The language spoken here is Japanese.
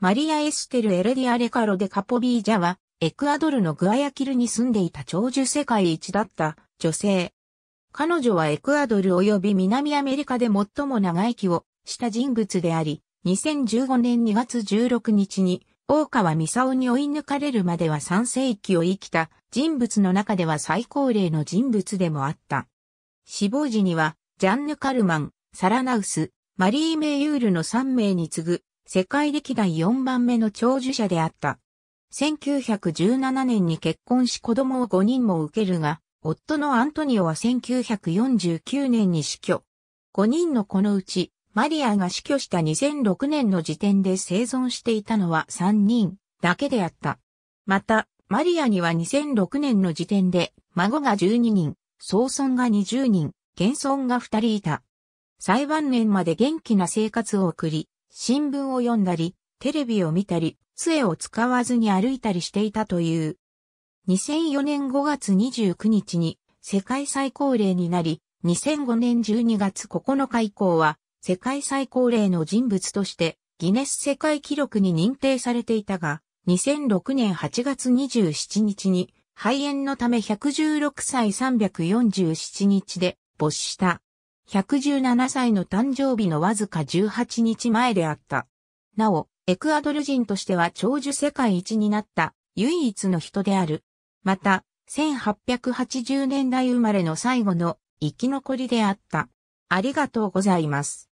マリア・エステル・エレディア・レカロデ・カポビージャは、エクアドルのグアヤキルに住んでいた長寿世界一だった女性。彼女はエクアドル及び南アメリカで最も長生きをした人物であり、2015年2月16日に、大川ミサオに追い抜かれるまでは3世紀を生きた人物の中では最高齢の人物でもあった。死亡時には、ジャンヌ・カルマン、サラナウス、マリー・メイユールの3名に次ぐ世界歴代4番目の長寿者であった。1917年に結婚し子供を5人も受けるが、夫のアントニオは1949年に死去。5人の子のうち、マリアが死去した2006年の時点で生存していたのは3人だけであった。また、マリアには2006年の時点で孫が12人、総孫が20人、現孫が2人いた。裁判年まで元気な生活を送り、新聞を読んだり、テレビを見たり、杖を使わずに歩いたりしていたという。2004年5月29日に世界最高齢になり、2005年12月9日以降は世界最高齢の人物としてギネス世界記録に認定されていたが、2006年8月27日に肺炎のため116歳347日で没した。117歳の誕生日のわずか18日前であった。なお、エクアドル人としては長寿世界一になった唯一の人である。また、1880年代生まれの最後の生き残りであった。ありがとうございます。